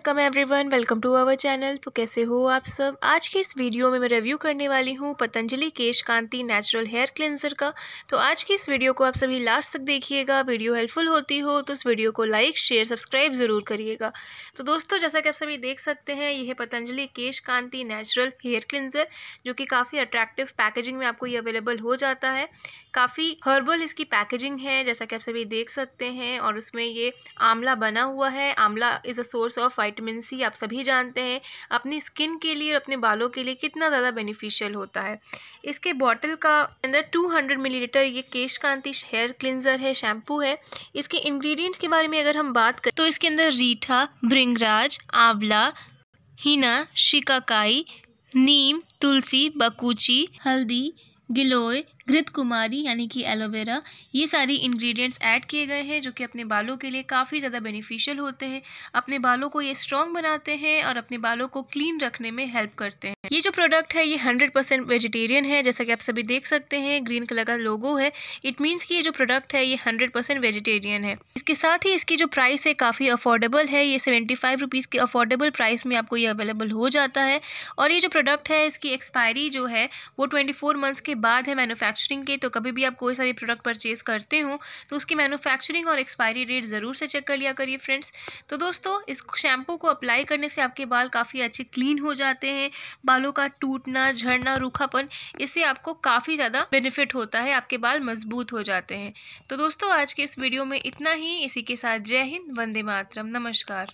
welcome everyone welcome to our channel तो कैसे हो आप सब आज के इस वीडियो में मैं रिव्यू करने वाली हूँ Patanjali Kesh Kanti natural hair cleanser का तो आज की इस वीडियो को आप सभी लास्ट तक देखिएगा वीडियो हेल्पफुल होती हो तो इस वीडियो को लाइक शेयर सब्सक्राइब ज़रूर करिएगा तो दोस्तों जैसा कि आप सभी देख सकते हैं यह है Patanjali Kesh Kanti natural hair cleanser जो कि काफ़ी अट्रैक्टिव पैकेजिंग में आपको ये अवेलेबल हो जाता है काफ़ी हर्बल इसकी पैकेजिंग है जैसा कि आप सभी देख सकते हैं और उसमें ये आंवला बना हुआ है amla is a source of vitamin C आप सभी जानते हैं अपनी स्किन के लिए और अपने बालों के लिए कितना ज़्यादा बेनिफिशियल होता है इसके बॉटल का अंदर 200 मिलीलीटर ये केश कांति हेयर क्लिनजर है शैम्पू है इसके इंग्रेडिएंट्स के बारे में अगर हम बात करें तो इसके अंदर रीठा भृंगराज आंवला हीना शिकाकाई नीम तुलसी बकूची हल्दी गिलोय घृत कुमारी यानी कि एलोवेरा ये सारी इंग्रेडिएंट्स ऐड किए गए हैं जो कि अपने बालों के लिए काफ़ी ज़्यादा बेनिफिशियल होते हैं अपने बालों को ये स्ट्रॉन्ग बनाते हैं और अपने बालों को क्लीन रखने में हेल्प करते हैं ये जो प्रोडक्ट है ये हंड्रेड परसेंट वेजिटेरियन है जैसा कि आप सभी देख सकते हैं ग्रीन कलर का लोगो है इट मीन्स कि ये जो प्रोडक्ट है ये हंड्रेड परसेंट वेजिटेरियन है इसके साथ ही इसकी जो प्राइस है काफ़ी अफोर्डेबल है ये सेवेंटी फाइव रुपीज़ के अफोर्डेबल प्राइस में आपको ये अवेलेबल हो जाता है और ये जो प्रोडक्ट है इसकी एक्सपायरी जो है वो ट्वेंटी फोर मंथ्स के बाद है मैनुफैक्चरिंग के तो कभी भी आप कोई सा भी प्रोडक्ट परचेज़ करते हो तो उसकी मैनुफैक्चरिंग और एक्सपायरी डेट ज़रूर से चेक कर लिया करिए फ्रेंड्स तो दोस्तों इस शैम्पू को अप्लाई करने से आपके बाल काफ़ी अच्छे क्लीन हो जाते हैं बाल बालों का टूटना झड़ना रूखापन इससे आपको काफ़ी ज़्यादा बेनिफिट होता है आपके बाल मजबूत हो जाते हैं तो दोस्तों आज के इस वीडियो में इतना ही इसी के साथ जय हिंद वंदे मातरम नमस्कार